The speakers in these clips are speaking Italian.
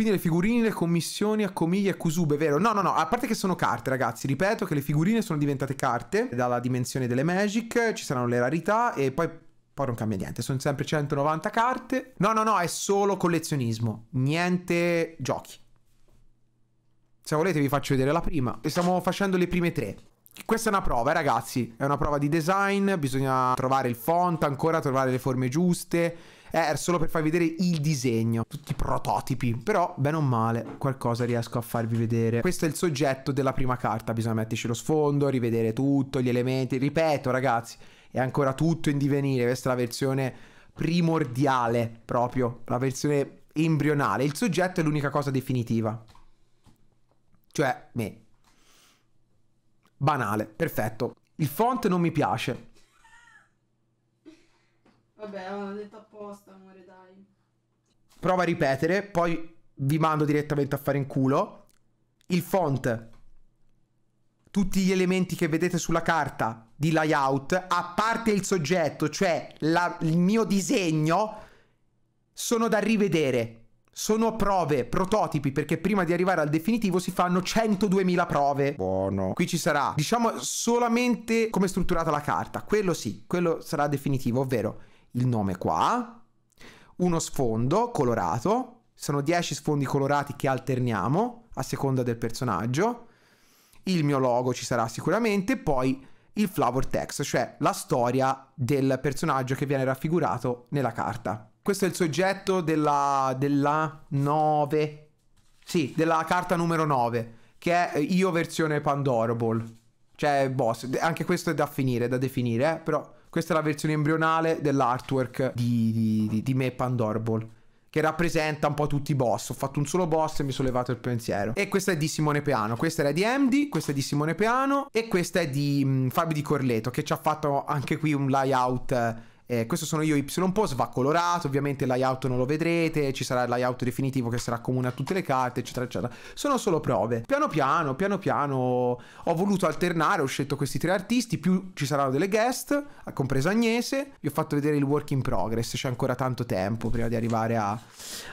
Quindi le figurine, le commissioni, accomiglia e Kusube, vero? No, no, no, a parte che sono carte, ragazzi, ripeto che le figurine sono diventate carte dalla dimensione delle Magic, ci saranno le rarità e poi poi non cambia niente, sono sempre 190 carte. No, no, no, è solo collezionismo, niente giochi. Se volete vi faccio vedere la prima. Stiamo facendo le prime tre. Questa è una prova, eh, ragazzi. È una prova di design, bisogna trovare il font ancora, trovare le forme giuste eh, è solo per farvi vedere il disegno, tutti i prototipi. Però, bene o male, qualcosa riesco a farvi vedere. Questo è il soggetto della prima carta, bisogna metterci lo sfondo, rivedere tutto, gli elementi. Ripeto, ragazzi, è ancora tutto in divenire, questa è la versione primordiale proprio, la versione embrionale. Il soggetto è l'unica cosa definitiva. Cioè, me. Banale, perfetto. Il font non mi piace, Vabbè, l'ho detto apposta, amore, dai. Prova a ripetere, poi vi mando direttamente a fare in culo. Il font, tutti gli elementi che vedete sulla carta di layout, a parte il soggetto, cioè la, il mio disegno, sono da rivedere. Sono prove, prototipi, perché prima di arrivare al definitivo si fanno 102.000 prove. Buono. Qui ci sarà, diciamo, solamente come è strutturata la carta. Quello sì, quello sarà definitivo, ovvero il nome qua, uno sfondo colorato, sono 10 sfondi colorati che alterniamo a seconda del personaggio, il mio logo ci sarà sicuramente, poi il flower text, cioè la storia del personaggio che viene raffigurato nella carta. Questo è il soggetto della, della 9, sì, della carta numero 9, che è eh, io versione Pandorable, cioè boss, anche questo è da finire, da definire, eh? però questa è la versione embrionale dell'artwork di, di, di, di Map and che rappresenta un po' tutti i boss. Ho fatto un solo boss e mi sono levato il pensiero. E questa è di Simone Peano, questa era di Emdi, questa è di Simone Peano e questa è di mh, mm, Fabio Di Corleto che ci ha fatto anche qui un layout eh, eh, questo sono io Y post, va colorato, ovviamente il layout non lo vedrete, ci sarà il layout definitivo che sarà comune a tutte le carte, eccetera, eccetera. Sono solo prove. Piano piano, piano piano ho voluto alternare, ho scelto questi tre artisti, più ci saranno delle guest, compresa Agnese, vi ho fatto vedere il work in progress, c'è ancora tanto tempo prima di arrivare a,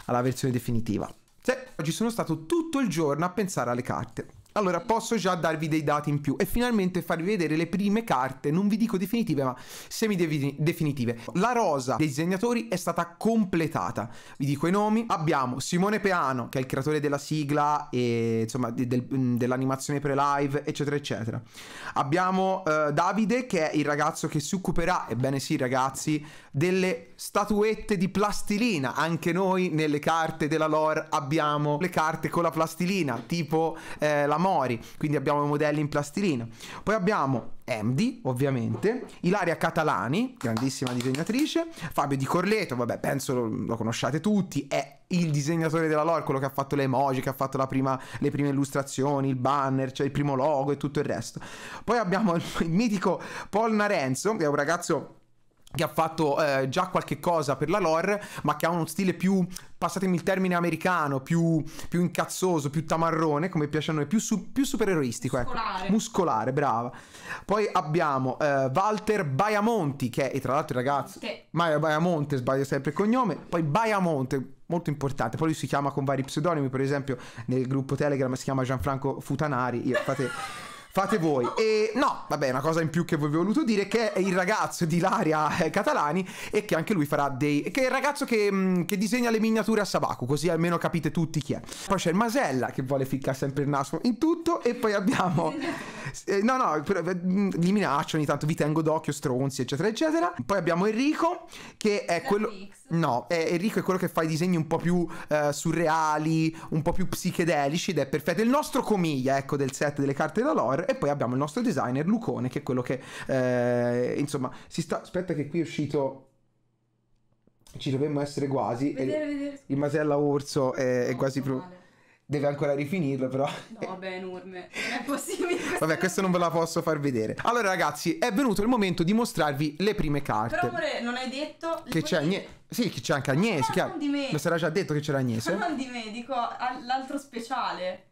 alla versione definitiva. Sì, oggi sono stato tutto il giorno a pensare alle carte. Allora posso già darvi dei dati in più e finalmente farvi vedere le prime carte, non vi dico definitive ma semi-definitive. La rosa dei disegnatori è stata completata, vi dico i nomi, abbiamo Simone Peano che è il creatore della sigla e insomma del, dell'animazione pre-live eccetera eccetera. Abbiamo eh, Davide che è il ragazzo che si occuperà, ebbene sì ragazzi, delle statuette di plastilina, anche noi nelle carte della lore abbiamo le carte con la plastilina, tipo eh, la Mori, quindi abbiamo i modelli in plastilina. Poi abbiamo Emdi, ovviamente, Ilaria Catalani, grandissima disegnatrice, Fabio Di Corleto, vabbè, penso lo, lo conosciate tutti, è il disegnatore della lore, quello che ha fatto le emoji, che ha fatto prima, le prime illustrazioni, il banner, cioè il primo logo e tutto il resto. Poi abbiamo il, il mitico Paul Narenzo, che è un ragazzo che ha fatto eh, già qualche cosa per la lore, ma che ha uno stile più, passatemi il termine americano, più, più incazzoso, più tamarrone, come piace a noi, più, su, più supereroistico, ecco. muscolare. Ecco. muscolare, brava. Poi abbiamo eh, Walter Baiamonti, che è tra l'altro il ragazzo, che... Maia Baiamonte, sbaglio sempre il cognome, poi Baiamonte, molto importante. Poi lui si chiama con vari pseudonimi, per esempio nel gruppo Telegram si chiama Gianfranco Futanari. Io, fate, Fate voi. E no, vabbè, una cosa in più che vi ho voluto dire che è il ragazzo di Ilaria eh, Catalani e che anche lui farà dei... che è il ragazzo che, mm, che disegna le miniature a Sabaku, così almeno capite tutti chi è. Poi c'è il Masella che vuole ficcare sempre il naso in tutto e poi abbiamo... Eh, no, no, eh, mm, li minaccio ogni tanto, vi tengo d'occhio, stronzi, eccetera, eccetera. Poi abbiamo Enrico che è quello... No, eh, Enrico è quello che fa i disegni un po' più eh, surreali, un po' più psichedelici ed è perfetto. Il nostro comiglia, ecco, del set delle carte da lore. E poi abbiamo il nostro designer Lucone, che è quello che, eh, insomma, si sta... Aspetta che qui è uscito... Ci dovremmo essere quasi. Vedere, eh, vedere. Il masella orso è, è quasi... Male deve ancora rifinirlo, però. No, vabbè, enorme. Non è possibile. vabbè, questo non ve la posso far vedere. Allora, ragazzi, è venuto il momento di mostrarvi le prime carte. Però amore, non hai detto che c'è Agnese. Sì, che c'è anche Agnese. No, non di me. Lo sarà già detto che c'era Agnese. Ma non di me, dico l'altro speciale.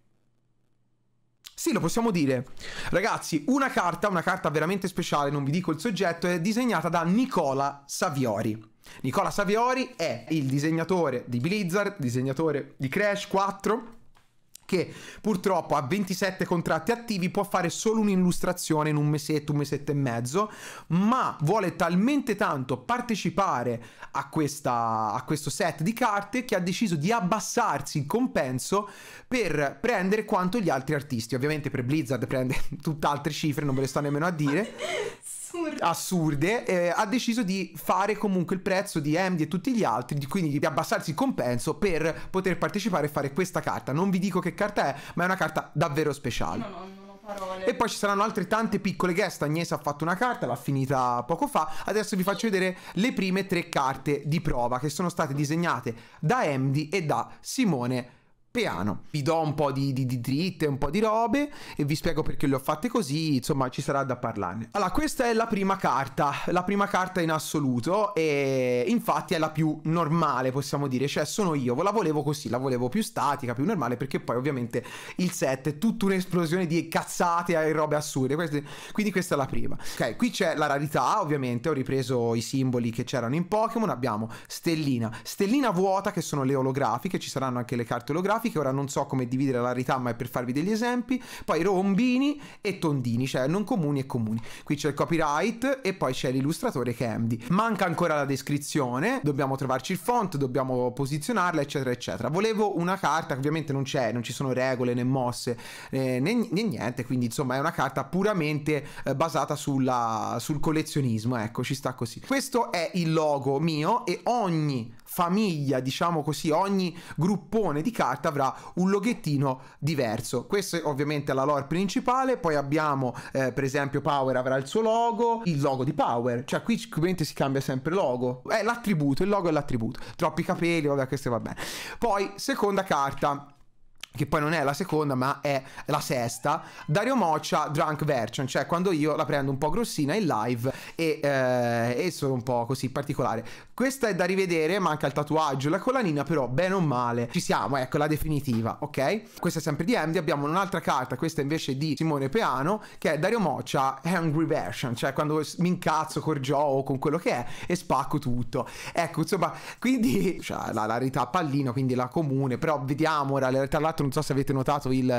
Sì, lo possiamo dire. Ragazzi, una carta, una carta veramente speciale, non vi dico il soggetto, è disegnata da Nicola Saviori. Nicola Saviori è il disegnatore di Blizzard, disegnatore di Crash 4 che purtroppo ha 27 contratti attivi, può fare solo un'illustrazione in un mesetto, un mesetto e mezzo, ma vuole talmente tanto partecipare a, questa, a questo set di carte che ha deciso di abbassarsi in compenso per prendere quanto gli altri artisti. Ovviamente per Blizzard prende tutt'altre cifre, non ve le sto nemmeno a dire. assurde, assurde eh, ha deciso di fare comunque il prezzo di Andy e tutti gli altri, di, quindi di abbassarsi il compenso per poter partecipare e fare questa carta. Non vi dico che carta è, ma è una carta davvero speciale. No, no, no. Parole. E poi ci saranno altre tante piccole guest. Agnese ha fatto una carta, l'ha finita poco fa. Adesso vi faccio vedere le prime tre carte di prova che sono state disegnate da Emdi e da Simone piano. Vi do un po' di, di, di dritte, un po' di robe e vi spiego perché le ho fatte così, insomma ci sarà da parlarne. Allora, questa è la prima carta, la prima carta in assoluto e infatti è la più normale, possiamo dire, cioè sono io, la volevo così, la volevo più statica, più normale perché poi ovviamente il set è tutta un'esplosione di cazzate e robe assurde, queste... quindi questa è la prima. Ok, qui c'è la rarità, ovviamente ho ripreso i simboli che c'erano in Pokémon, abbiamo stellina, stellina vuota che sono le olografiche, ci saranno anche le carte olografiche grafiche, ora non so come dividere la rarità ma è per farvi degli esempi, poi rombini e tondini, cioè non comuni e comuni. Qui c'è il copyright e poi c'è l'illustratore che è MD. Manca ancora la descrizione, dobbiamo trovarci il font, dobbiamo posizionarla eccetera eccetera. Volevo una carta ovviamente non c'è, non ci sono regole né mosse eh, né, né, niente, quindi insomma è una carta puramente eh, basata sulla, sul collezionismo, ecco ci sta così. Questo è il logo mio e ogni famiglia, diciamo così, ogni gruppone di carta avrà un loghettino diverso. Questo è ovviamente la lore principale, poi abbiamo eh, per esempio Power avrà il suo logo, il logo di Power, cioè qui ovviamente si cambia sempre logo, è l'attributo, il logo è l'attributo, troppi capelli, vabbè questo va bene. Poi seconda carta, che poi non è la seconda ma è la sesta, Dario Moccia Drunk Version, cioè quando io la prendo un po' grossina in live e, eh, e sono un po' così particolare. Questa è da rivedere, manca il tatuaggio, la collanina però bene o male ci siamo, ecco la definitiva, ok? Questa è sempre di Andy, abbiamo un'altra carta, questa invece è di Simone Peano, che è Dario Moccia Angry Version, cioè quando mi incazzo col Joe o con quello che è e spacco tutto. Ecco, insomma, quindi cioè, la, rarità realtà pallino, quindi la comune, però vediamo ora, tra l'altro non so se avete notato il,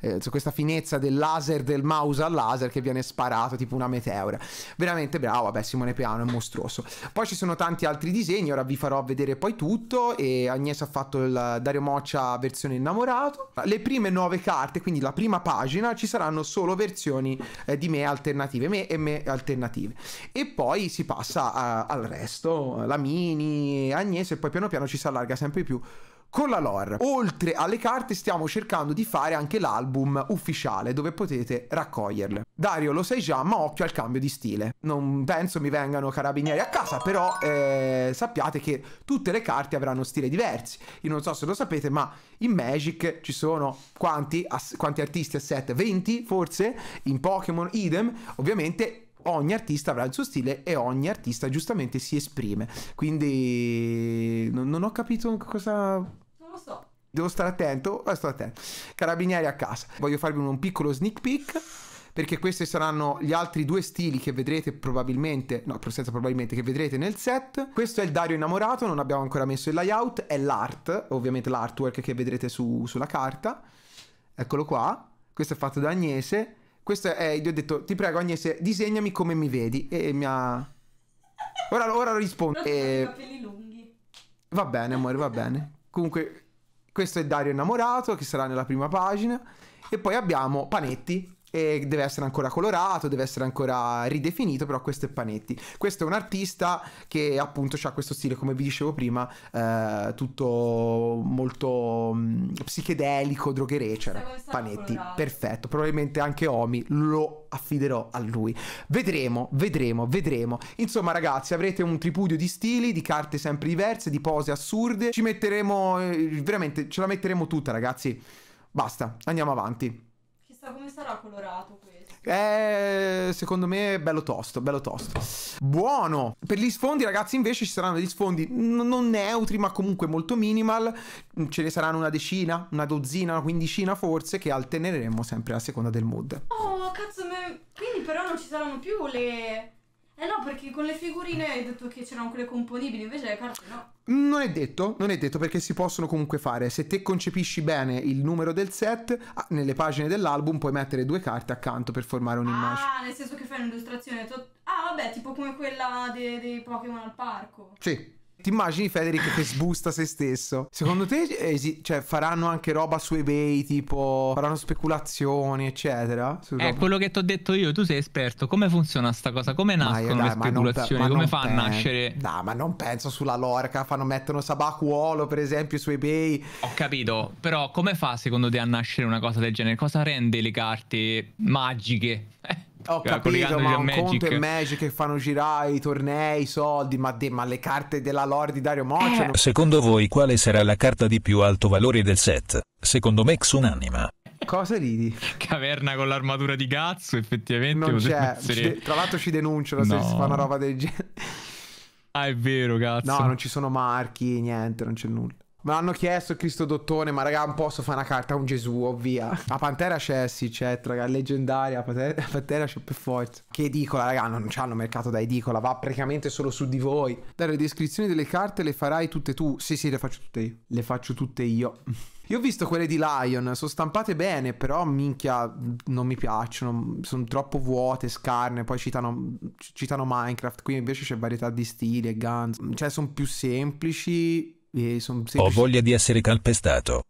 eh, questa finezza del laser del mouse al laser che viene sparato tipo una meteora. Veramente bravo, vabbè Simone Piano è mostruoso. Poi ci sono tanti altri disegni, ora vi farò vedere poi tutto e Agnese ha fatto il Dario Moccia versione innamorato. Le prime nuove carte, quindi la prima pagina, ci saranno solo versioni eh, di me alternative, me e me alternative. E poi si passa a, eh, al resto, la mini, Agnese e poi piano piano ci si allarga sempre più con la lore. Oltre alle carte stiamo cercando di fare anche l'album ufficiale dove potete raccoglierle. Dario lo sai già, ma occhio al cambio di stile. Non penso mi vengano carabinieri a casa, però eh, sappiate che tutte le carte avranno stili diversi. Io non so se lo sapete, ma in Magic ci sono quanti, ass, quanti artisti a set? 20 forse? In Pokémon idem. Ovviamente ogni artista avrà il suo stile e ogni artista giustamente si esprime. Quindi non, ho capito cosa lo so. Devo stare attento, eh, sto attento. Carabinieri a casa. Voglio farvi un, piccolo sneak peek perché questi saranno gli altri due stili che vedrete probabilmente, no, senza probabilmente, che vedrete nel set. Questo è il Dario innamorato, non abbiamo ancora messo il layout, è l'art, ovviamente l'artwork che vedrete su, sulla carta. Eccolo qua, questo è fatto da Agnese. Questo è, gli ho detto, ti prego Agnese, disegnami come mi vedi. E mi ha... Ora, ora rispondo. E... Eh, va bene, amore, va bene. Comunque, questo è Dario Innamorato, che sarà nella prima pagina. E poi abbiamo Panetti, e deve essere ancora colorato, deve essere ancora ridefinito, però questo è Panetti. Questo è un artista che appunto ha questo stile, come vi dicevo prima, eh, tutto molto mh, mm, psichedelico, drogheree, c'era Panetti, perfetto, probabilmente anche Omi lo affiderò a lui. Vedremo, vedremo, vedremo. Insomma ragazzi, avrete un tripudio di stili, di carte sempre diverse, di pose assurde, ci metteremo, eh, veramente, ce la metteremo tutta ragazzi. Basta, andiamo avanti sa- come sarà colorato questo? Eh, secondo me è bello tosto, bello tosto. Buono! Per gli sfondi, ragazzi, invece ci saranno degli sfondi non neutri, ma comunque molto minimal. Ce ne saranno una decina, una dozzina, una quindicina forse, che alterneremo sempre a seconda del mood. Oh, cazzo, me... quindi però non ci saranno più le eh no, perché con le figurine hai detto che c'erano quelle componibili, invece le carte no. Non è detto, non è detto perché si possono comunque fare. Se te concepisci bene il numero del set, ah, nelle pagine dell'album puoi mettere due carte accanto per formare un'immagine. Ah, nel senso che fai un'illustrazione. To- ah, vabbè, tipo come quella dei, dei Pokémon al parco. Sì. Ti immagini Federic che sbusta se stesso? Secondo te eh, cioè, faranno anche roba su eBay, tipo faranno speculazioni, eccetera? È eh, quello che ti ho detto io, tu sei esperto. Come funziona sta cosa? Come nascono dai, le speculazioni? Come fa a nascere? No, ma non penso sulla lorca, fanno mettono Sabacuolo, per esempio, su eBay. Ho capito, però come fa secondo te a nascere una cosa del genere? Cosa rende le carte magiche? eh ho cioè, capito, ma un Magic. conto è Magic che fanno girare i tornei, i soldi, ma, de, ma le carte della lore di Dario Moccia... Cioè eh. Non... Secondo voi quale sarà la carta di più alto valore del set? Secondo me Unanima. Cosa ridi? Caverna con l'armatura di cazzo, effettivamente. Non c'è. Essere... Tra l'altro ci denunciano no. se si fa una roba del genere. Ah, è vero, cazzo. No, non ci sono marchi, niente, non c'è nulla. Me l'hanno chiesto Cristo Dottone, ma raga, non posso fare una carta a un Gesù, ovvia. Oh, la Pantera c'è, sì, c'è, raga, leggendaria, la Pantera, Pantera c'è per forza. Che edicola, raga, non c'hanno mercato da edicola, va praticamente solo su di voi. Dare le descrizioni delle carte le farai tutte tu? Sì, sì, le faccio tutte io. Le faccio tutte io. Io ho visto quelle di Lion, sono stampate bene, però minchia non mi piacciono, sono troppo vuote, scarne, poi citano, citano Minecraft, qui invece c'è varietà di stili e guns, cioè sono più semplici Semplici... Ho voglia di essere calpestato.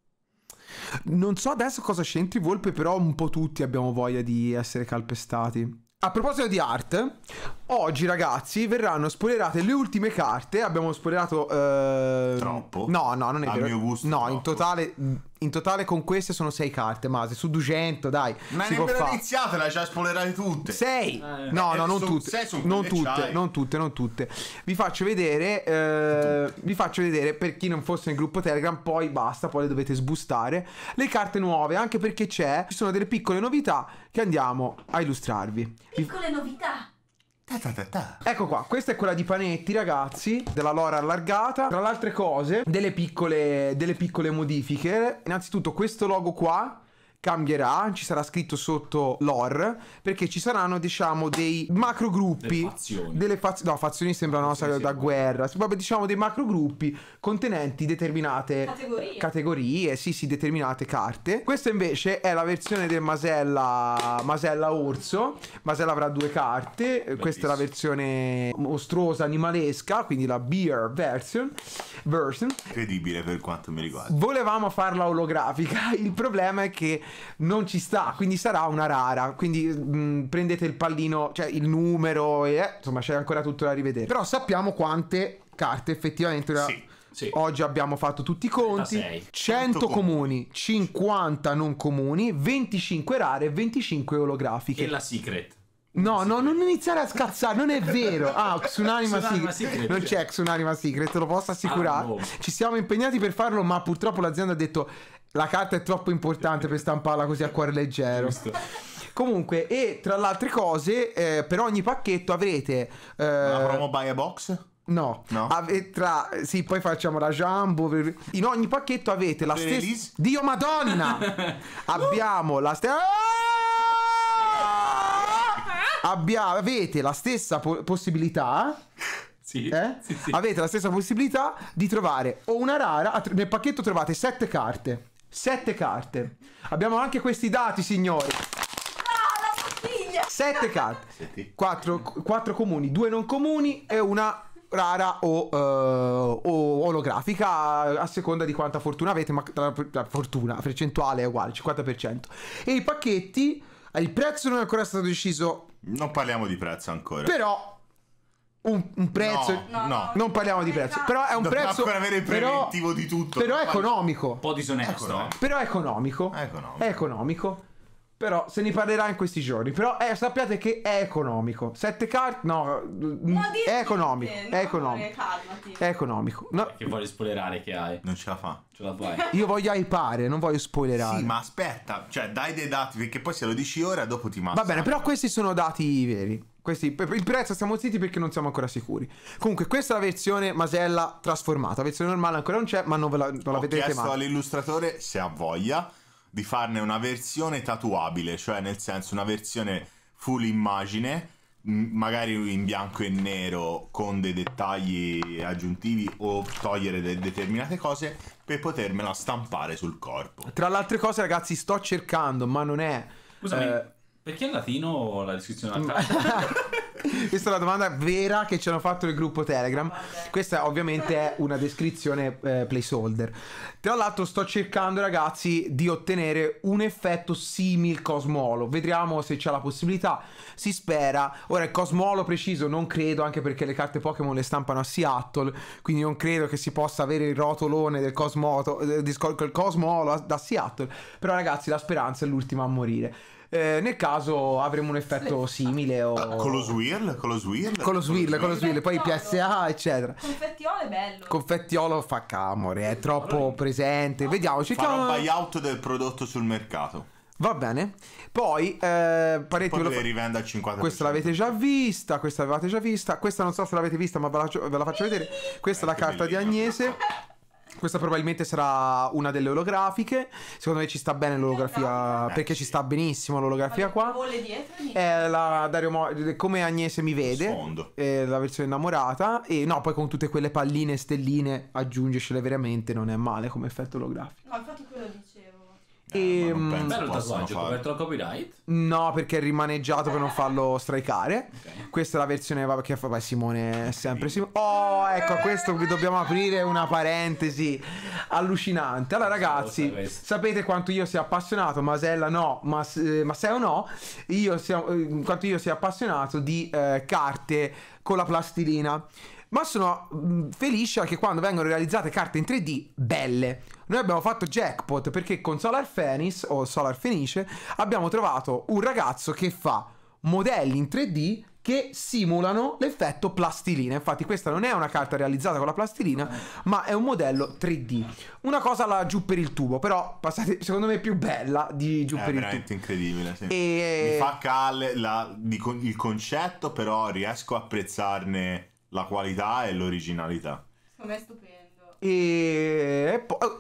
Non so adesso cosa c'entri Volpe, però un po' tutti abbiamo voglia di essere calpestati. A proposito di art, Oggi, ragazzi, verranno spoilerate le ultime carte. Abbiamo spoilerato. Eh... Troppo? No, no, non è A vero. A mio gusto. No, troppo. in totale. In totale con queste sono 6 carte, Mase su 200, dai. Ma si nemmeno iniziate, le hai cioè, già spoilerate tutte. 6! Eh, no, eh, no, eh, non sono, tutte. Non tutte, non tutte, non tutte. Vi faccio vedere. Eh, vi faccio vedere per chi non fosse nel gruppo Telegram. Poi basta, poi le dovete sbustare. Le carte nuove, anche perché c'è. Ci sono delle piccole novità che andiamo a illustrarvi. Piccole novità? Ecco qua, questa è quella di Panetti, ragazzi, della Lora allargata. Tra le altre cose, delle piccole, delle piccole modifiche. Innanzitutto questo logo qua cambierà, ci sarà scritto sotto lore, perché ci saranno, diciamo, dei macro gruppi. Fazioni. Delle fazioni. no, fazioni sembrano una cosa da guerra. Proprio, diciamo, dei macro gruppi contenenti determinate categorie. categorie. sì, sì, determinate carte. Questa invece è la versione del Masella, Masella Orso. Masella avrà due carte. Bellissimo. Questa è la versione mostruosa, animalesca, quindi la beer version. version. Incredibile per quanto mi riguarda. Volevamo farla olografica. Il problema è che non ci sta, quindi sarà una rara. Quindi mh, mm, prendete il pallino, cioè il numero, e, eh, insomma c'è ancora tutto da rivedere. Però sappiamo quante carte effettivamente... Sì. Sì. Oggi abbiamo fatto tutti i conti, 100 comuni, comuni, 50 non comuni, 25 rare, 25 olografiche. E la secret. No, no, non iniziare a scazzare, non è vero. Ah, Xunanima Secret. Secret. Non c'è Unanima Secret, te lo posso ah, assicurare. Ah, boh. no. Ci siamo impegnati per farlo, ma purtroppo l'azienda ha detto la carta è troppo importante per stamparla così a cuore leggero. Giusto. Comunque, e tra le altre cose, eh, per ogni pacchetto avrete... Eh, Una promo buy a box? No, no. Ave- tra, sì, poi facciamo la jambo. In ogni pacchetto avete la stessa. Dio Madonna! Abbiamo la stessa abbia, avete la stessa po- possibilità sì, eh? sì, sì. avete la stessa possibilità di trovare o una rara nel pacchetto trovate sette carte 7 carte abbiamo anche questi dati signori ah, Sette 7 carte quattro comuni due non comuni e una rara o, uh, o olografica a, a seconda di quanta fortuna avete ma la, la fortuna percentuale è uguale 50% e i pacchetti il prezzo non è ancora stato deciso. Non parliamo di prezzo ancora. Però un, un, prezzo. No, no, non parliamo di prezzo. Esatto. Però è un prezzo. Per avere il preventivo però, di tutto. Però è economico. Un po' disonesto. Economico. Però è economico. È economico. È economico. Però se ne parlerà in questi giorni. Però eh, sappiate che è economico. Sette carte. No, no mm, è economico. Niente, è economico. No, è economico. No. Che voglio spoilerare che hai. Non ce la fa. Ce la fai. Io voglio hypare, non voglio spoilerare. Sì, ma aspetta, cioè dai dei dati, perché poi se lo dici ora dopo ti massa. Va bene, però questi sono dati veri. Questi, il prezzo siamo zitti perché non siamo ancora sicuri. Comunque, questa è la versione masella trasformata. La versione normale ancora non c'è, ma non ve la, non la vedrete mai. Ho chiesto all'illustratore se ha voglia di farne una versione tatuabile, cioè nel senso una versione full immagine, magari in bianco e nero con dei dettagli aggiuntivi o togliere de determinate cose per potermela stampare sul corpo. Tra le altre cose, ragazzi, sto cercando, ma non è. Scusami, eh... perché in latino la descrizione alla carta? Questa è la domanda vera che ci hanno fatto il gruppo Telegram. Questa ovviamente è una descrizione eh, placeholder. Tra l'altro sto cercando ragazzi di ottenere un effetto simil Cosmolo. Vediamo se c'è la possibilità. Si spera. Ora il Cosmolo preciso non credo anche perché le carte Pokémon le stampano a Seattle. Quindi non credo che si possa avere il rotolone del Cosmoto, eh, del Cosmolo da Seattle. Però ragazzi la speranza è l'ultima a morire. Eh, nel caso avremo un effetto simile o... Ah, con lo swirl, con lo swirl. Con lo swirl, con lo swirl, poi PSA, eccetera. Confettiolo è bello. Confettiolo fa camore, è troppo presente. Vediamo, cerchiamo... Farà un buyout del prodotto sul mercato. Va bene. Poi, eh, pareti Poi le rivende al 50%. Questa l'avete già vista, questa l'avete già vista, questa non so se l'avete vista ma ve la, ve la faccio vedere. Questa è la carta bellissima. di Agnese. Questa probabilmente sarà una delle olografiche. Secondo me ci sta bene l'olografia. Perché ci sta benissimo l'olografia qua. dietro? È eh, la Dario Mo- come Agnese mi vede. È eh, la versione innamorata. E no, poi con tutte quelle palline e stelline aggiungercele veramente non è male come effetto olografico. No, infatti quello dice. E, eh, ma ehm, bello il tatuaggio fare. coperto dal copyright? No, perché è rimaneggiato per non farlo strikare. Okay. Questa è la versione che fa Simone sempre Simone. Oh, ecco, questo qui dobbiamo aprire una parentesi allucinante. Allora, ragazzi, sapete quanto io sia appassionato, Masella no, ma, eh, Maseo no, io sia, eh, quanto io sia appassionato di eh, carte con la plastilina ma sono mm, felice anche quando vengono realizzate carte in 3D belle. Noi abbiamo fatto jackpot perché con Solar Phoenix o Solar Fenice abbiamo trovato un ragazzo che fa modelli in 3D che simulano l'effetto plastilina. Infatti, questa non è una carta realizzata con la plastilina, ma è un modello 3D. Una cosa la giù per il tubo, però passate, secondo me, è più bella di giù è per il tubo. È veramente incredibile. Sì. E... Mi fa cal la, il concetto, però riesco a apprezzarne la qualità e l'originalità. Secondo me è stupendo. E, poi oh,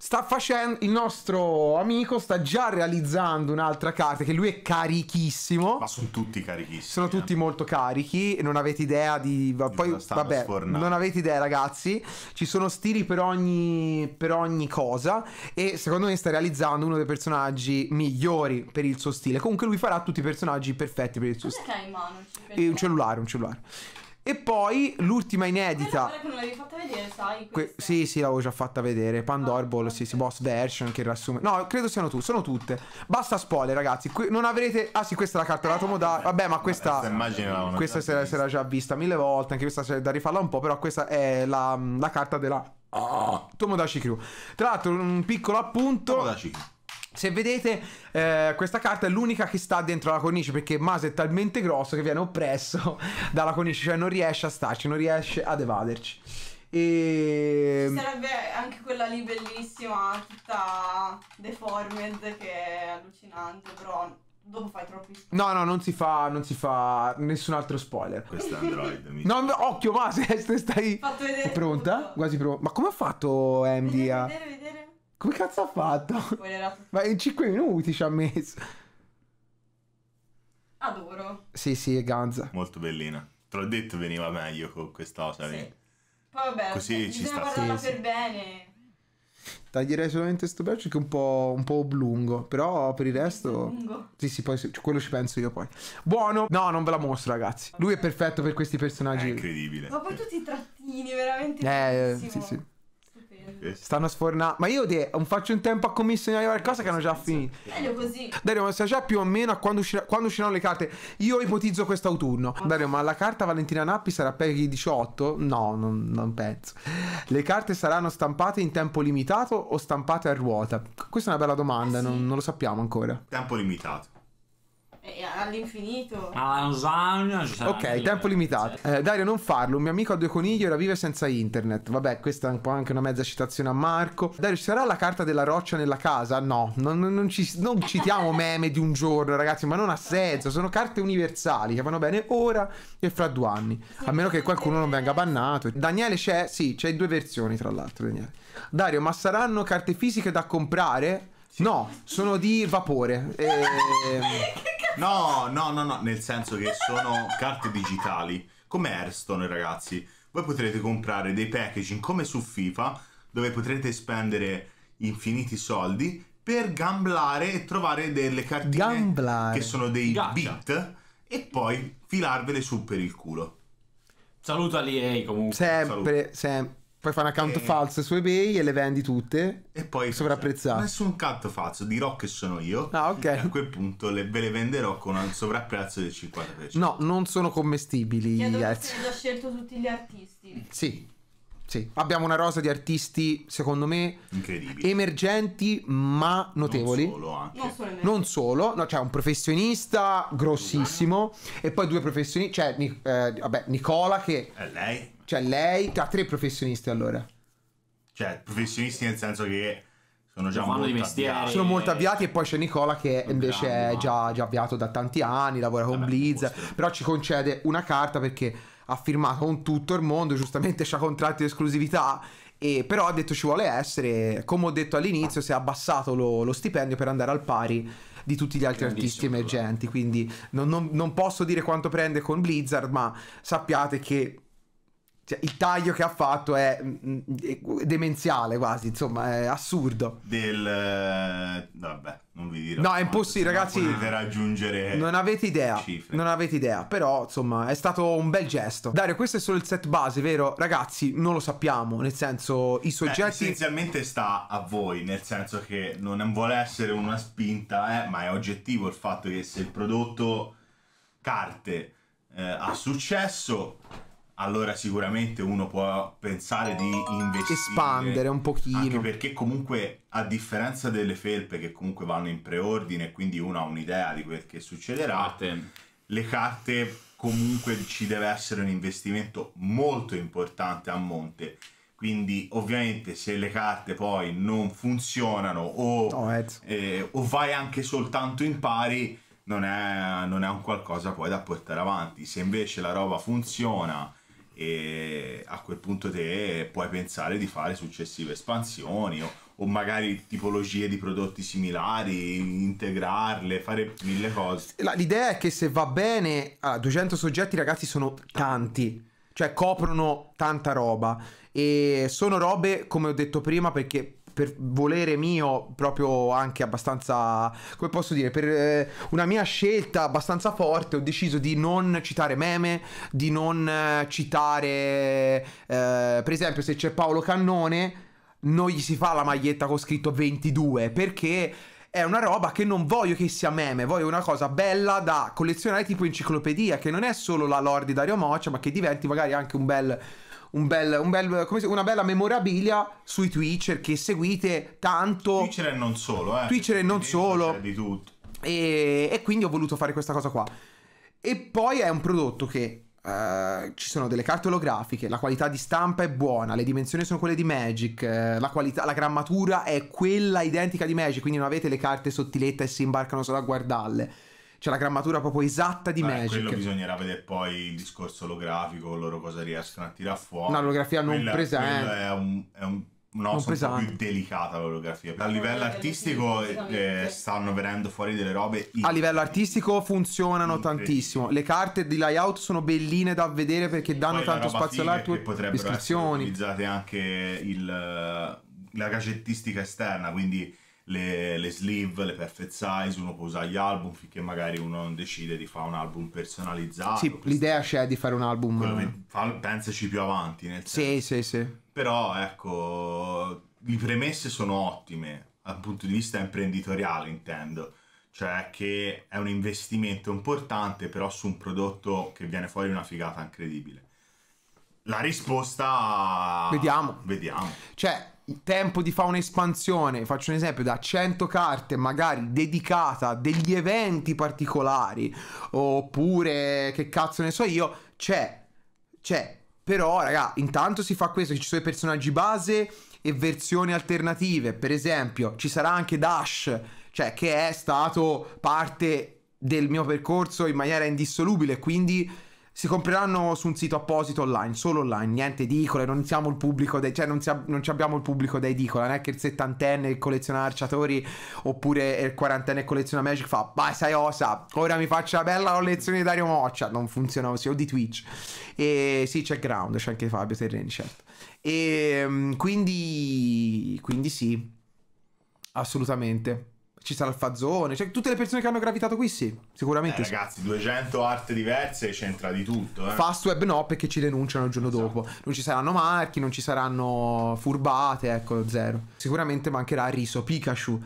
sta facendo il nostro amico sta già realizzando un'altra carta che lui è carichissimo ma sono tutti carichissimi sono eh. tutti molto carichi non avete idea di poi vabbè sfornando. non avete idea ragazzi ci sono stili per ogni per ogni cosa e secondo me sta realizzando uno dei personaggi migliori per il suo stile comunque lui farà tutti i personaggi perfetti per il suo stile che hai in mano? Eh, un cellulare un cellulare e poi l'ultima inedita. che non l'avevi fatta vedere, sai? Que- sì, sì, l'avevo già fatta vedere. Pandorball, ah, sì, sì, Boss Version che riassume. No, credo siano tu, sono tutte. Basta spoiler, ragazzi. Que non avrete. Ah, sì, questa è la carta della Tomoda. Vabbè, ma questa. Questa, questa se, se l'era già vista mille volte. Anche questa c'è da rifarla un po'. Però questa è la, la carta della. Oh. Tomodachi Crew. Tra l'altro, un piccolo appunto. Tomodachi Crew se vedete, eh, questa carta è l'unica che sta dentro la cornice perché Mase è talmente grosso che viene oppresso dalla cornice, cioè non riesce a starci, non riesce ad evaderci. E... Ehm, Ci sarebbe anche quella lì bellissima, tutta deformed, che è allucinante, però dopo fai troppi spoiler. No, no, non si fa, non si fa nessun altro spoiler. Questo è Android. Mi... No, occhio, ma stai... Fatto vedere. È pronta? Tutto. Quasi pronta. Ma come ha fatto Andy a... Vedere, vedere. Come cazzo ha fatto? Ma in 5 minuti ci ha messo. Adoro. Sì, sì, è ganza. Molto bellina. Te l'ho detto veniva meglio con questa cosa sì. lì. Poi vabbè, Così ci sta. parlarla sì, per sì. bene. Taglierei solamente sto pezzo che è un po', un po' oblungo, però per il resto... Oblungo. Sì, sì, poi quello ci penso io poi. Buono! No, non ve la mostro ragazzi. Lui è perfetto per questi personaggi. È incredibile. Ma poi tutti i trattini, veramente... Eh, bellissimo. sì, sì. Stanno sfornando. Ma io de- non faccio in tempo a commissionare qualcosa che hanno già finito. Meglio così. Dario, ma sai già più o meno a quando, uscir- quando usciranno le carte? Io ipotizzo quest'autunno. Ah. Dario, ma la carta Valentina Nappi sarà per i 18? No, non, non penso. Le carte saranno stampate in tempo limitato o stampate a ruota? Questa è una bella domanda, eh sì. non, non lo sappiamo ancora. Tempo limitato. Eh, eh, all'infinito. lasagna. Ok, tempo limitato. Certo. Eh, Dario, non farlo. Un mio amico ha due conigli ora vive senza internet. Vabbè, questa è un po' anche una mezza citazione a Marco. Dario, ci sarà la carta della roccia nella casa? No, non, non, ci, non citiamo meme di un giorno, ragazzi, ma non ha senso. Sono carte universali che vanno bene ora e fra due anni. A meno che qualcuno non venga bannato. Daniele c'è, sì, c'è in due versioni, tra l'altro, Daniele. Dario, ma saranno carte fisiche da comprare? No, sono di vapore. E... no, no, no, no, nel senso che sono carte digitali. Come Airstone, ragazzi. Voi potrete comprare dei packaging come su FIFA, dove potrete spendere infiniti soldi per gamblare e trovare delle cartine gamblare. che sono dei Gaccia. beat e poi filarvele su per il culo. Saluta l'EA comunque. Sempre, sempre. Poi fai un account e... Eh. falso su eBay e le vendi tutte. E poi sovrapprezzato. Nessun account falso, dirò che sono io. Ah, ok. a quel punto le, ve le venderò con un sovrapprezzo del 50%. No, non sono commestibili. Chiedo eh. se ho scelto tutti gli artisti. Sì. Sì, abbiamo una rosa di artisti, secondo me, emergenti ma notevoli. Non solo, anche. Non solo, non solo no, c'è cioè un professionista grossissimo e poi due professionisti, cioè eh, vabbè, Nicola che... È lei cioè lei, ha tre professionisti allora. Cioè, professionisti nel senso che sono già molto avviati. Sono molto avviati e poi c'è Nicola che sono invece grandi, è già, già, avviato da tanti anni, lavora con Vabbè, Blizzard, posso... però ci concede una carta perché ha firmato con tutto il mondo, giustamente c'ha contratti di esclusività e però ha detto ci vuole essere, come ho detto all'inizio, si è abbassato lo, lo stipendio per andare al pari di tutti gli altri artisti emergenti, quindi non, non, non posso dire quanto prende con Blizzard, ma sappiate che cioè, il taglio che ha fatto è, mm, mm, demenziale quasi, insomma, è assurdo. Del... Eh, vabbè, non vi dirò. No, è impossibile, ragazzi. Potete raggiungere... Non avete idea. Cifre. Non avete idea, però, insomma, è stato un bel gesto. Dario, questo è solo il set base, vero? Ragazzi, non lo sappiamo, nel senso, i soggetti... Beh, essenzialmente sta a voi, nel senso che non vuole essere una spinta, eh, ma è oggettivo il fatto che se il prodotto carte eh, ha successo allora sicuramente uno può pensare di investire espandere un pochino anche perché comunque a differenza delle felpe che comunque vanno in preordine quindi uno ha un'idea di quel che succederà le carte comunque ci deve essere un investimento molto importante a monte quindi ovviamente se le carte poi non funzionano o, oh, eh, o vai anche soltanto in pari non è, non è, un qualcosa poi da portare avanti se invece la roba funziona e a quel punto te puoi pensare di fare successive espansioni o, o magari tipologie di prodotti similari, integrarle, fare mille cose. L'idea è che se va bene, allora, ah, 200 soggetti ragazzi sono tanti, cioè coprono tanta roba e sono robe come ho detto prima perché per volere mio, proprio anche abbastanza, come posso dire, per eh, una mia scelta abbastanza forte, ho deciso di non citare meme, di non eh, citare, eh, per esempio, se c'è Paolo Cannone, non gli si fa la maglietta con scritto 22, perché è una roba che non voglio che sia meme, voglio una cosa bella da collezionare tipo enciclopedia, che non è solo la lore di Dario Moccia, ma che diventi magari anche un bel un bel, un bel, si, una bella memorabilia sui Twitcher che seguite tanto. Twitcher e non solo, eh. Twitcher e non solo. Di tutto. E, e, quindi ho voluto fare questa cosa qua. E poi è un prodotto che eh, ci sono delle carte olografiche, la qualità di stampa è buona, le dimensioni sono quelle di Magic, eh, la, qualità, la grammatura è quella identica di Magic, quindi non avete le carte sottilette e si imbarcano solo a guardarle c'è la grammatura proprio esatta di Beh, Magic. Quello bisognerà vedere poi il discorso olografico, loro cosa riescono a tirare fuori. Un'olografia non presente. È un, è un no, un po' più delicata l'orografia. A livello artistico eh, eh, stanno venendo fuori delle robe. A livello artistico funzionano tantissimo. Le carte di layout sono belline da vedere perché danno tanto spazio all'arte. Potrebbero essere utilizzate anche il, la gacettistica esterna, quindi le, le sleeve, le perfect size, uno può usare gli album finché magari uno non decide di fare un album personalizzato. Sì, l'idea c'è di fare un album. pensaci più avanti. Nel senso. Sì, sì, sì. Però ecco, le premesse sono ottime dal punto di vista imprenditoriale, intendo. Cioè che è un investimento importante, però su un prodotto che viene fuori una figata incredibile. La risposta... Vediamo. Vediamo. Cioè, tempo di fare un'espansione, faccio un esempio, da 100 carte magari dedicata a degli eventi particolari, oppure che cazzo ne so io, c'è, c'è. Però, raga, intanto si fa questo, ci sono i personaggi base e versioni alternative, per esempio, ci sarà anche Dash, cioè che è stato parte del mio percorso in maniera indissolubile, quindi si compreranno su un sito apposito online, solo online, niente edicole, non siamo il pubblico, dei, cioè non, siamo, non abbiamo il pubblico da edicola, non è che il settantenne il colleziona arciatori oppure il quarantenne colleziona Magic fa, vai sai osa, ora mi faccio la bella collezione di Dario Moccia, cioè, non funziona così, o di Twitch. E sì, c'è Ground, c'è anche Fabio Terreni, certo. E ehm, quindi, quindi sì, assolutamente ci sarà il Fazzone, cioè tutte le persone che hanno gravitato qui sì, sicuramente. Eh, sì. Ragazzi, 200 arte diverse c'entra di tutto. Eh. web no, perché ci denunciano il giorno esatto. dopo. Non ci saranno marchi, non ci saranno furbate, ecco, zero. Sicuramente mancherà riso Pikachu.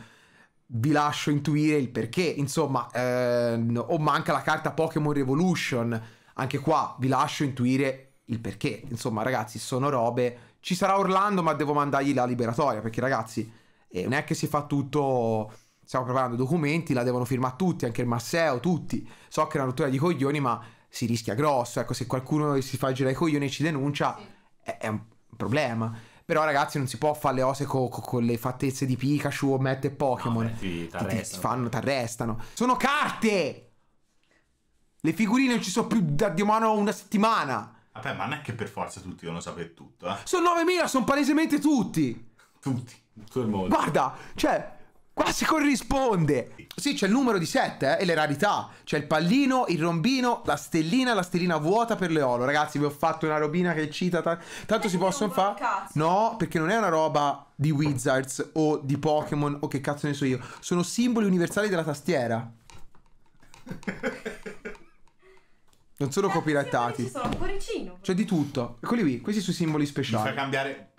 Vi lascio intuire il perché, insomma, ehm, o manca la carta Pokémon Revolution. Anche qua vi lascio intuire il perché. Insomma, ragazzi, sono robe. Ci sarà Orlando, ma devo mandargli la liberatoria, perché ragazzi, eh, non è che si fa tutto stiamo preparando documenti, la devono firmare tutti, anche il Masseo, tutti. So che è una rottura di coglioni, ma si rischia grosso. Ecco, se qualcuno si fa girare i coglioni e ci denuncia, sì. è, è, un problema. Però ragazzi non si può fare le cose co- co- con le fattezze di Pikachu o Matt e Pokémon. No, ti, t'arrestano. ti arrestano. Sono carte! Le figurine non ci sono più da di mano una settimana. Vabbè, ma non è che per forza tutti devono sapere tutto, eh. Sono 9.000, sono palesemente tutti. Tutti, tutto il mondo. Guarda, cioè, Qua si corrisponde! Sì, c'è il numero di 7 eh, e le rarità. C'è il pallino, il rombino, la stellina, la stellina vuota per Leolo. Ragazzi, vi ho fatto una robina che cita. T- tanto si eh, possono fare. No, perché non è una roba di Wizards o di Pokémon o che cazzo ne so io. Sono simboli universali della tastiera. Non sono copyrighttati. C'è di tutto. Eccoli qui, questi sono i simboli speciali. Mi fa cambiare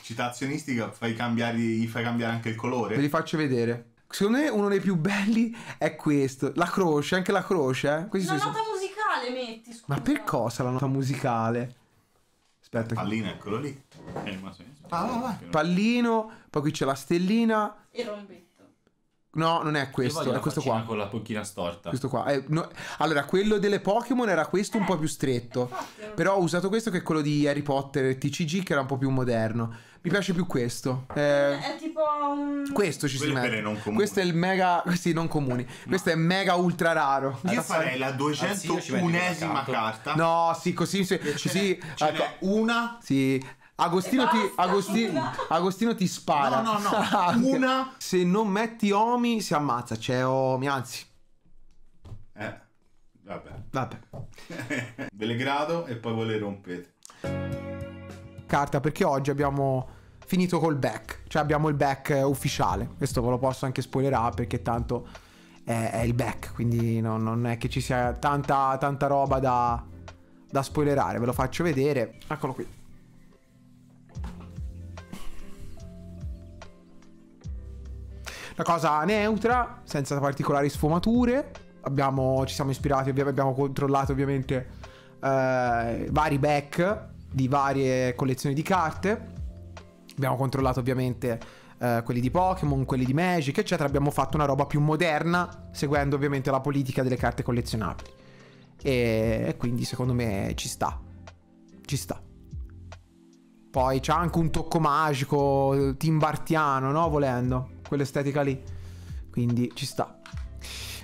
citazionistica fai cambiare, gli fai cambiare anche il colore? Ve li faccio vedere. Secondo me uno dei più belli è questo. La croce, anche la croce, eh. Questi la nota sono... musicale metti, scusa. Ma per cosa la nota musicale? Aspetta. Pallino, eccolo lì. Eh, ah, ah, pallino, poi qui c'è la stellina. E rombetto. No, non è questo, è questo qua. Con la pochina storta. Questo qua. Eh, no, allora, quello delle Pokémon era questo un po' più stretto. Però ho usato questo che è quello di Harry Potter TCG, che era un po' più moderno. Mi piace più questo. Eh, è tipo un... Questo ci Quelli si mette. Questo è il mega... Sì, non comuni. No. Questo è mega ultra raro. Io Adesso farei la 201esima carta. No, sì, così... così, così ecco, una... Sì, Agostino ti, Agostino, Agostino ti spara. No, no, no. Una. Se non metti Omi si ammazza. C'è Omi, anzi. Eh, vabbè. Vabbè. Ve grado e poi voi le rompete. Carta, perché oggi abbiamo finito col back. Cioè abbiamo il back eh, ufficiale. Questo ve lo posso anche spoilerare perché tanto è, è il back. Quindi no, non è che ci sia tanta, tanta roba da, da spoilerare. Ve lo faccio vedere. Eccolo qui. una cosa neutra, senza particolari sfumature. Abbiamo, ci siamo ispirati, abbiamo controllato ovviamente eh, vari back di varie collezioni di carte. Abbiamo controllato ovviamente eh, quelli di Pokémon, quelli di Magic, eccetera. Abbiamo fatto una roba più moderna, seguendo ovviamente la politica delle carte collezionabili. E, e quindi secondo me ci sta. Ci sta. Poi c'è anche un tocco magico, timbartiano, no? Volendo quell'estetica lì. Quindi ci sta.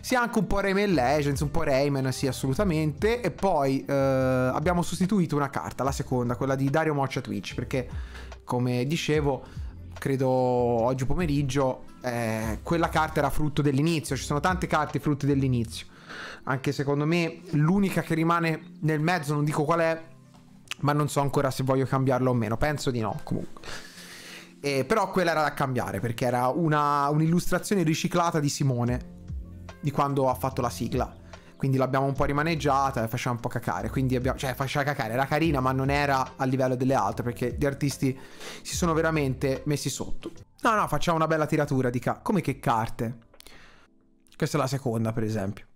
Sì, anche un po' Rayman Legends, un po' Rayman, sì, assolutamente. E poi eh, abbiamo sostituito una carta, la seconda, quella di Dario Moccia Twitch, perché come dicevo, credo oggi pomeriggio, eh, quella carta era frutto dell'inizio. Ci sono tante carte frutto dell'inizio. Anche secondo me l'unica che rimane nel mezzo, non dico qual è, ma non so ancora se voglio cambiarla o meno. Penso di no, comunque. E, eh, però quella era da cambiare perché era una, un'illustrazione riciclata di Simone di quando ha fatto la sigla. Quindi l'abbiamo un po' rimaneggiata e faceva un po' cacare. Quindi abbiamo, cioè, faceva cacare, era carina, ma non era a livello delle altre perché gli artisti si sono veramente messi sotto. No, no, facciamo una bella tiratura di ca- come che carte. Questa è la seconda, per esempio.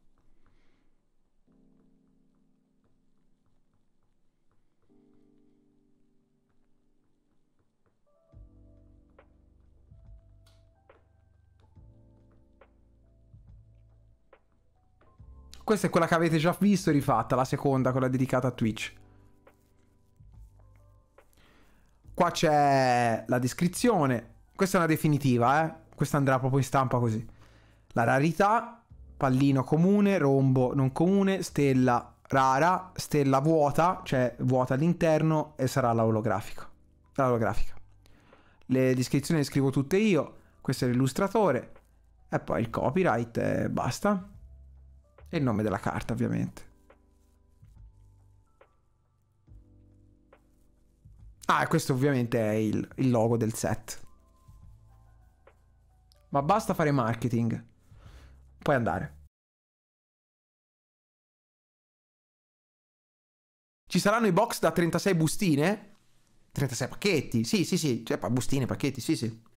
Questa è quella che avete già visto rifatta, la seconda, quella dedicata a Twitch. Qua c'è la descrizione. Questa è una definitiva, eh. Questa andrà proprio in stampa così. La rarità, pallino comune, rombo non comune, stella rara, stella vuota, cioè vuota all'interno e sarà la olografica. La olografica. Le descrizioni le scrivo tutte io, questo è l'illustratore e poi il copyright e basta. E il nome della carta, ovviamente. Ah, e questo ovviamente è il, il logo del set. Ma basta fare marketing. Puoi andare. Ci saranno i box da 36 bustine? 36 pacchetti? Sì, sì, sì. Cioè, bustine, pacchetti, sì, sì.